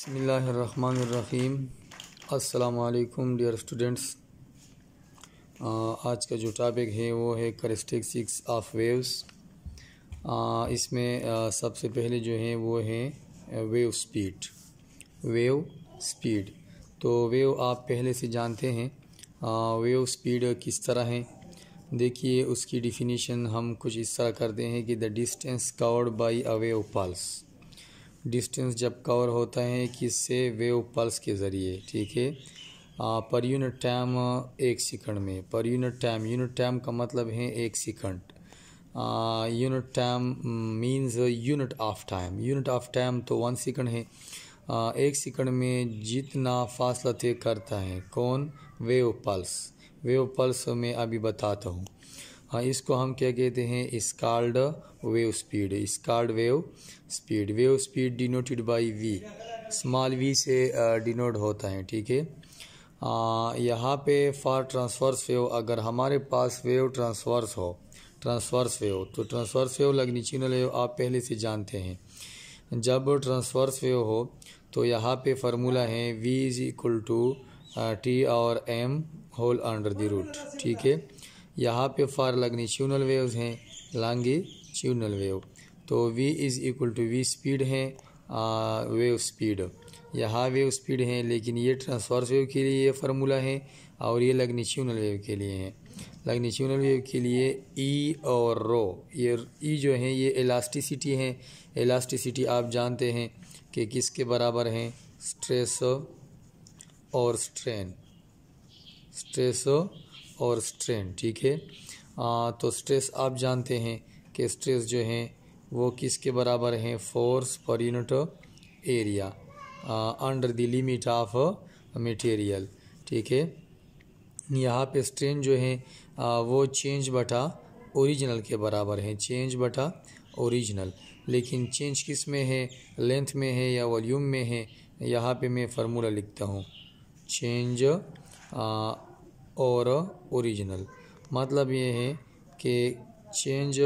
बसमीम अल्लाम dear students आज का जो टॉपिक है वो है करिस्टिक्स ऑफ वेव्स इसमें आ, सबसे पहले जो है वो है वेव स्पीड वेव स्पीड तो वेव आप पहले से जानते हैं आ, वेव स्पीड किस तरह है देखिए उसकी डिफिनीशन हम कुछ इस तरह करते हैं कि the distance covered by a wave pulse distance जब कवर होता है किससे वेव पल्स के ज़रिए ठीक है पर यूनिट टाइम एक सेकंड में per unit time unit time का मतलब है एक second unit time means hmm, unit of time unit of time तो वन सेकंड है आ, एक सेकंड में जितना फासला तय करता है कौन वेव पल्स वेव पल्स में अभी बताता हूँ हाँ इसको हम क्या कहते हैं स्कार्ड वेव स्पीड स्कार्ड wave speed wave speed denoted by V small V से डिनोट होता है ठीक है यहाँ पे फॉर ट्रांसवर्स वेव अगर हमारे पास वेव ट्रांसवर्स हो ट्रांसवर्स वेव तो ट्रांसवर्स वेव चीनल वेव आप पहले से जानते हैं जब ट्रांसवर्स वेव हो तो यहाँ पे फार्मूला है V is equal to T और M whole under the root ठीक है यहाँ पे फार लगनी लग्निट्यूनल वेव्स हैं लांगी लॉन्गिट्यूनल वेव तो v is equal to V speed है वेव स्पीड यहाँ वेव स्पीड है लेकिन ये ट्रांसवर्स वेव के लिए ये फार्मूला है और ये लग्निट्यूनल वेव के लिए हैं लगनी लग्निट्यूनल वेव के लिए ई e और रो ये ई e जो है ये एलास्टिसिटी है एलास्टिसिटी आप जानते हैं कि किसके बराबर हैं स्ट्रेस और स्ट्रेन स्ट्रेस और स्ट्रेन ठीक है तो स्ट्रेस आप जानते हैं कि स्ट्रेस जो है वो किसके बराबर हैं फोर्स पर unit area under the limit of material ठीक है यहाँ पे स्ट्रेन जो है आ, वो चेंज बटा ओरिजिनल के बराबर है चेंज बटा ओरिजिनल लेकिन चेंज किस में है लेंथ में है या वॉल्यूम में है यहाँ पे मैं फार्मूला लिखता हूँ चेंज और ओरिजिनल मतलब ये है कि चेंज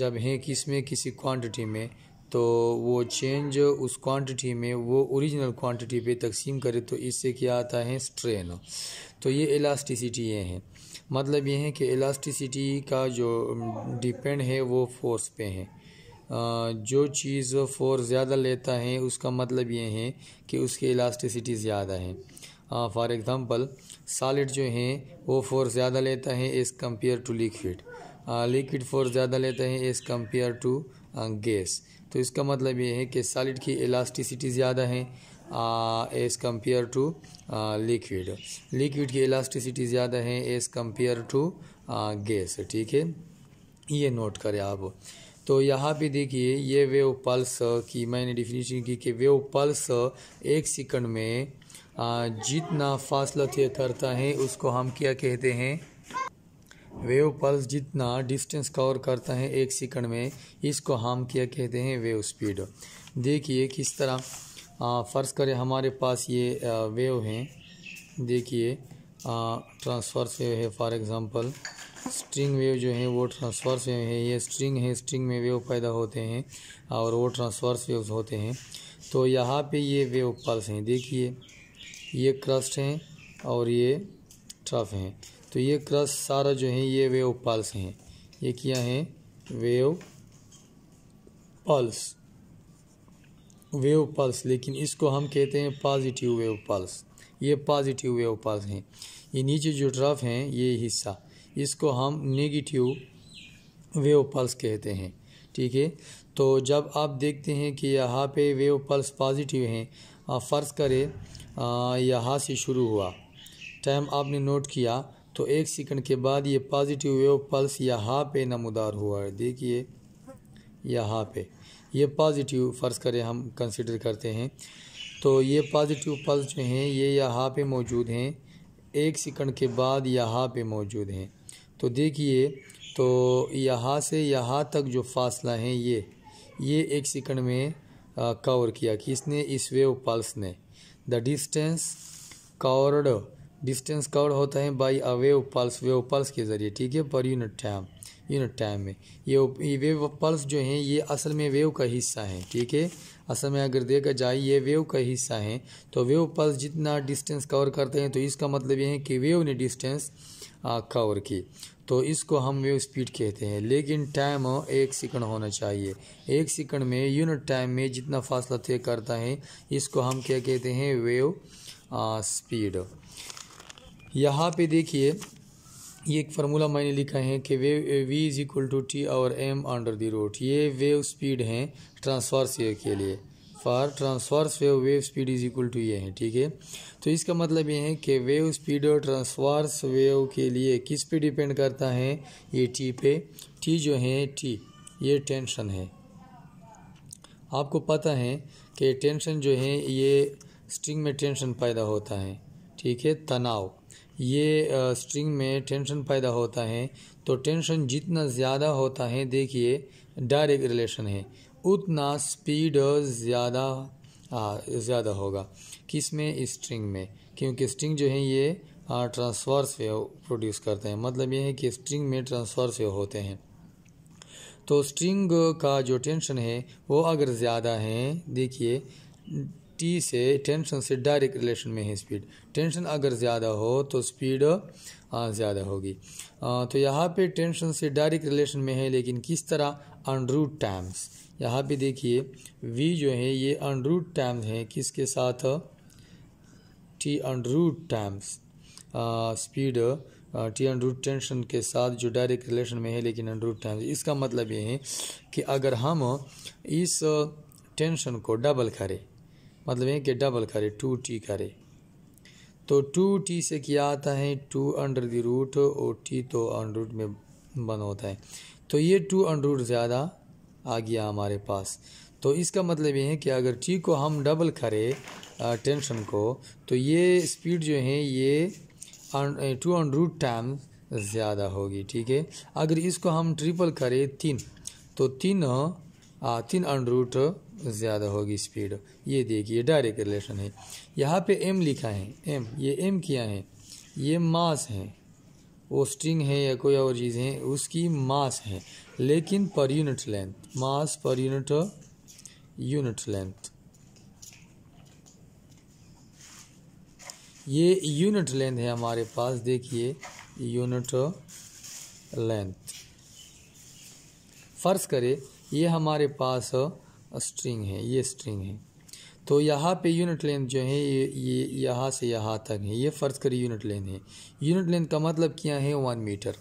जब है किस में किसी क्वांटिटी में तो वो चेंज उस क्वांटिटी में वो ओरिजिनल क्वांटिटी पे तकसीम करे तो इससे क्या आता है स्ट्रेन तो ये इलास्टिसिटी ये है मतलब ये है कि इलास्टिसिटी का जो डिपेंड है वो फोर्स पे है जो चीज़ फोर्स ज़्यादा लेता है उसका मतलब ये है कि उसकी इलास्टिसिटी ज़्यादा है फॉर एग्ज़ाम्पल सॉलिड जो हैं वो फोर्स ज़्यादा लेता है as compare to liquid liquid force ज़्यादा लेता है एज़ कम्पेयर टू गैस तो इसका मतलब ये है कि सॉलिड की इलास्टिसिटी ज़्यादा है as compare to liquid liquid की इलास्टिसिटी ज़्यादा है एज़ कम्पेयर टू गैस ठीक है ये नोट करें आप तो यहाँ पे देखिए ये वेव पल्स की मैंने डिफिनीशन की कि वेव पल्स एक सेकंड में जितना फासला तय करता है उसको हम क्या कहते हैं वेव पल्स जितना डिस्टेंस कवर करता है एक सेकंड में इसको हम क्या कहते हैं वेव स्पीड देखिए किस तरह फ़र्ज़ करें हमारे पास ये वेव हैं देखिए ट्रांसफर्स वेव है फॉर एग्जांपल स्ट्रिंग वेव जो है वो ट्रांसफर्स वेव है ये स्ट्रिंग है स्ट्रिंग में वेव पैदा होते हैं और वो ट्रांसफर्स वेव होते हैं तो यहाँ पे ये वेव पल्स हैं देखिए ये क्रस्ट हैं और ये ट्रफ हैं तो ये क्रस्ट सारा जो है ये वेव पल्स हैं ये क्या है वेव पल्स वेव पल्स लेकिन इसको हम कहते हैं पॉजिटिव वेव पल्स ये पॉजिटिव वेव पल्स हैं ये नीचे जो ट्रफ हैं ये हिस्सा इसको हम नेगेटिव वेव पल्स कहते हैं ठीक है तो जब आप देखते हैं कि यहाँ पे वेव पल्स पॉजिटिव हैं आप फ़र्ज़ करें यहाँ से शुरू हुआ टाइम आपने नोट किया तो एक सेकंड के बाद ये पॉजिटिव वेव पल्स यहाँ पे नमदार हुआ है देखिए यहाँ पे ये पॉजिटिव फ़र्ज़ करें हम कंसिडर करते हैं तो ये पॉजिटिव पल्स जो हैं ये यहाँ पे मौजूद हैं एक सेकंड के बाद यहाँ पे मौजूद हैं तो देखिए तो यहाँ से यहाँ तक जो फासला है ये ये एक सेकंड में कवर किया कि इसने इस वेव पल्स ने the distance covered distance covered होता है by a wave pulse wave pulse के ज़रिए ठीक है per unit time unit time में ये वेव पल्स जो हैं ये असल में वेव का हिस्सा है ठीक है असल में अगर देखा जाए ये वेव का हिस्सा है तो वेव पल्स जितना डिस्टेंस कवर करते हैं तो इसका मतलब ये है कि वेव ने डिस्टेंस कवर की तो इसको हम वेव स्पीड कहते हैं लेकिन टाइम एक सेकंड होना चाहिए एक सेकंड में यूनिट टाइम में जितना फासला तय करता है इसको हम क्या कहते हैं वेव स्पीड यहाँ पे देखिए ये एक फार्मूला मैंने लिखा है कि wave V is equal to T और एम अंडर द रोट ये वेव स्पीड हैं ट्रांसफार से के लिए for transverse wave wave speed is equal to ये है ठीक है तो इसका मतलब ये है कि वेव स्पीड और ट्रांसफर्स वेव के लिए किस पे डिपेंड करता है ये टी पे टी जो है टी ये टेंशन है आपको पता है कि टेंशन जो है ये स्ट्रिंग में टेंशन पैदा होता है ठीक है तनाव ये स्ट्रिंग में टेंशन पैदा होता है तो टेंशन जितना ज़्यादा होता है देखिए डायरेक्ट रिलेशन है उतना स्पीड ज़्यादा ज़्यादा होगा किस में स्ट्रिंग में क्योंकि स्ट्रिंग जो है ये ट्रांसवर्स वेव प्रोड्यूस करते हैं मतलब ये है कि स्ट्रिंग में ट्रांसवर्स वेव होते हैं तो स्ट्रिंग का जो टेंशन है वो अगर ज़्यादा है देखिए टी से टेंशन से डायरेक्ट रिलेशन में है स्पीड टेंशन अगर ज़्यादा हो तो स्पीड ज़्यादा होगी तो यहाँ पे टेंशन से डायरेक्ट रिलेशन में है लेकिन किस तरह अनरूट टाइम्स यहाँ पे देखिए वी जो है ये अनरूट टाइम्स है किसके साथ T under root times speed T under root tension के साथ जो डायरेक्ट रिलेशन में है लेकिन अनरूट टाइम्स इसका मतलब ये है कि अगर हम इस टेंशन को डबल करें मतलब ये कि डबल करें टू टी करें तो टू टी से किया आता है टू अंडर द रूट और टी तो अंडर रूट में बन होता है तो ये टू अंडर रूट ज़्यादा आ गया हमारे पास तो इसका मतलब ये है कि अगर टी को हम डबल करें टेंशन को तो ये स्पीड जो है ये अं, टू अंडर रूट टाइम ज़्यादा होगी ठीक है अगर इसको हम ट्रिपल करें तीन तो तीन तीन अंडर रूट ज़्यादा होगी स्पीड ये देखिए डायरेक्ट रिलेशन है यहाँ पे एम लिखा है एम ये एम क्या है ये मास है वो स्ट्रिंग है या कोई और चीज़ है उसकी मास है लेकिन पर यूनिट लेंथ मास पर यूनिट यूनिट लेंथ ये यूनिट लेंथ है हमारे पास देखिए यूनिट लेंथ फर्ज करें ये हमारे पास स्ट्रिंग है ये स्ट्रिंग है तो यहाँ पे यूनिट लेंथ जो है ये ये यहाँ से यहाँ तक है ये फ़र्ज़ करिए यूनिट लेंथ है यूनिट लेंथ का मतलब क्या है वन मीटर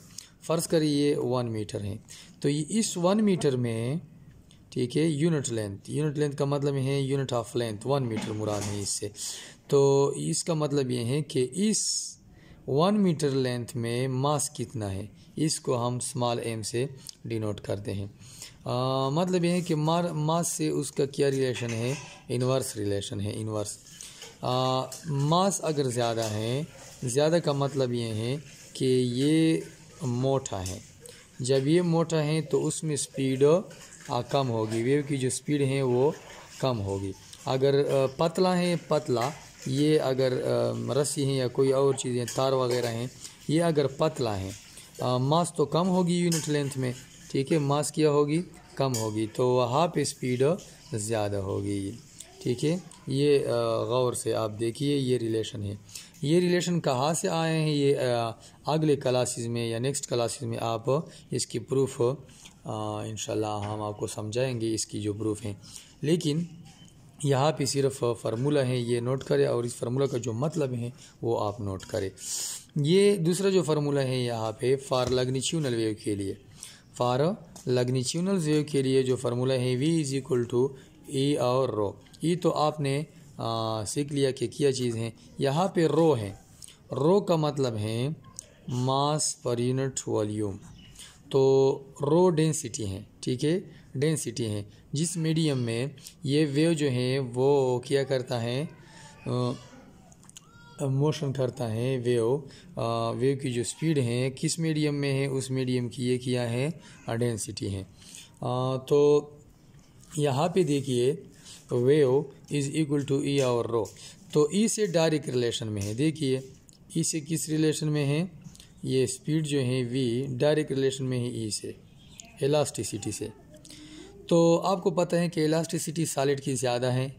फ़र्ज़ करिए ये वन मीटर है तो इस वन मीटर में ठीक है यूनिट लेंथ यूनिट लेंथ का मतलब है unit of length one metre मुराद है इससे तो इसका मतलब ये है कि इस वन मीटर लेंथ में मास कितना है इसको हम स्मॉल एम से डिनोट करते हैं आ, मतलब यह है कि मार माँ से उसका क्या रिलेशन है इनवर्स रिलेशन है इनवर्स मास अगर ज़्यादा है ज़्यादा का मतलब ये है कि ये मोटा है जब ये मोटा है तो उसमें स्पीड कम होगी वेव की जो स्पीड है वो कम होगी अगर पतला है पतला ये अगर रस्सी है या कोई और चीज़ें तार वगैरह हैं ये अगर पतला है मास तो कम होगी यूनिट लेंथ में ठीक है मास क्या होगी कम होगी तो वहाँ पे स्पीड ज़्यादा होगी ठीक है ये गौर से आप देखिए ये रिलेशन है ये रिलेशन कहाँ से आए हैं ये अगले क्लासेस में या नेक्स्ट क्लासेस में आप इसकी प्रूफ इन हम आपको समझाएंगे इसकी जो प्रूफ हैं लेकिन यहाँ पे सिर्फ फार्मूला है ये नोट करें और इस फार्मूला का जो मतलब है वो आप नोट करें ये दूसरा जो फार्मूला है यहाँ पे फार लगनी वेव के लिए फार लग्निच्यूनल जेव के लिए जो फार्मूला है V is equal to E और रो ई e तो आपने आ, सीख लिया कि क्या चीज़ है यहाँ पे रो है रो का मतलब है मास पर यूनिट वॉल्यूम तो रो डेंसिटी है ठीक है डेंसिटी है जिस मीडियम में ये वेव जो है वो क्या करता है मोशन करता है वेव वेव की जो स्पीड है किस मीडियम में है उस मीडियम की ये किया है डेंसिटी है आ, तो यहाँ पे देखिए तो wave is equal to E और रो तो ई e से डायरेक्ट रिलेशन में है देखिए ई e से किस रिलेशन में है ये स्पीड जो है वी डायरेक्ट रिलेशन में है ई e से इलास्टिसिटी से तो आपको पता है कि इलास्टिसिटी सॉलिड की ज़्यादा है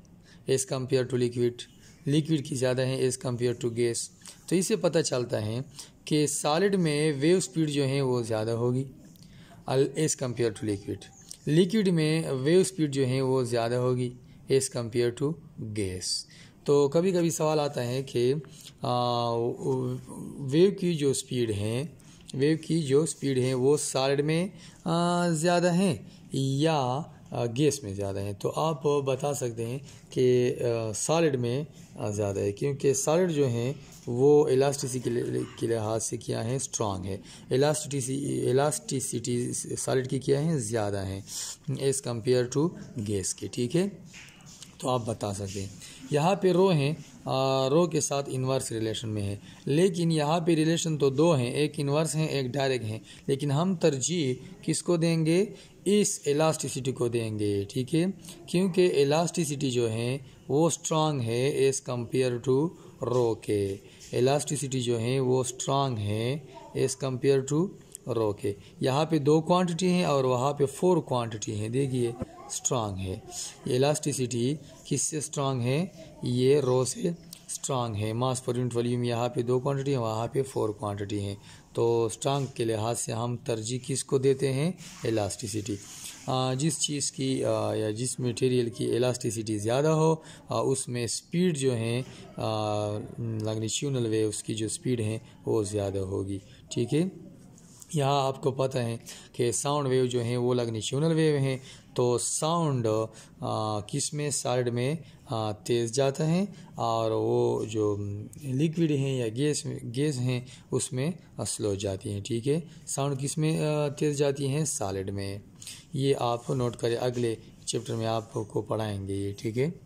as compare to liquid liquid की ज़्यादा है एज़ कम्पेयर टू गैस तो इससे पता चलता है कि सॉलिड में वेव स्पीड जो है वो ज़्यादा होगी as compare to liquid liquid में वेव स्पीड जो है वो ज़्यादा होगी एज़ कम्पेयर टू गैस तो कभी कभी सवाल आता है कि वेव की जो स्पीड है वेव की जो स्पीड है वो सॉलिड में ज़्यादा है या गैस में ज़्यादा हैं तो आप बता सकते हैं कि सॉलिड में ज़्यादा है क्योंकि सॉलिड जो हैं वो इलास्टिसी के लिहाज से क्या है स्ट्रांग है इलास्टिसी इलास्टिसिटी सॉलिड की क्या है ज़्यादा है एज़ कम्पेयर टू गैस के ठीक है तो आप बता सकते हैं यहाँ पे रो हैं रो के साथ इन्वर्स रिलेशन में है लेकिन यहाँ पे रिलेशन तो दो हैं एक इन्वर्स हैं एक डायरेक्ट हैं लेकिन हम तरजीह किसको देंगे इस एलास्टिसिटी को देंगे ठीक है क्योंकि एलास्टिसिटी जो है वो स्ट्रांग है एज़ कम्पेयर टू रो के एलास्टिसिटी जो है वो स्ट्रांग है एज़ कम्पेयर टू रो के यहाँ पे दो क्वांटिटी हैं और वहाँ पे फोर क्वांटिटी हैं देखिए स्ट्रांग है ये इलास्टिसिटी किससे स्ट्रांग है ये रो से स्ट्रांग है मास पर यूनिट वॉल्यूम यहाँ पे दो क्वांटिटी है वहाँ पे फोर क्वांटिटी है तो स्ट्रांग के लिहाज से हम तरजीह किसको देते हैं इलास्टिसिटी जिस चीज़ की या जिस मटेरियल की इलास्टिसिटी ज़्यादा हो उसमें स्पीड जो है लगनी वेव्स की जो स्पीड है वो ज़्यादा होगी ठीक है यहाँ आपको पता है कि साउंड वेव जो है वो चूनल वेव हैं तो साउंड किस में साइड में तेज़ जाता है और वो जो लिक्विड हैं या गैस गैस हैं उसमें स्लो जाती हैं ठीक है साउंड किस में तेज़ जाती हैं सॉलिड में ये आप नोट करें अगले चैप्टर में आपको पढ़ाएंगे ये ठीक है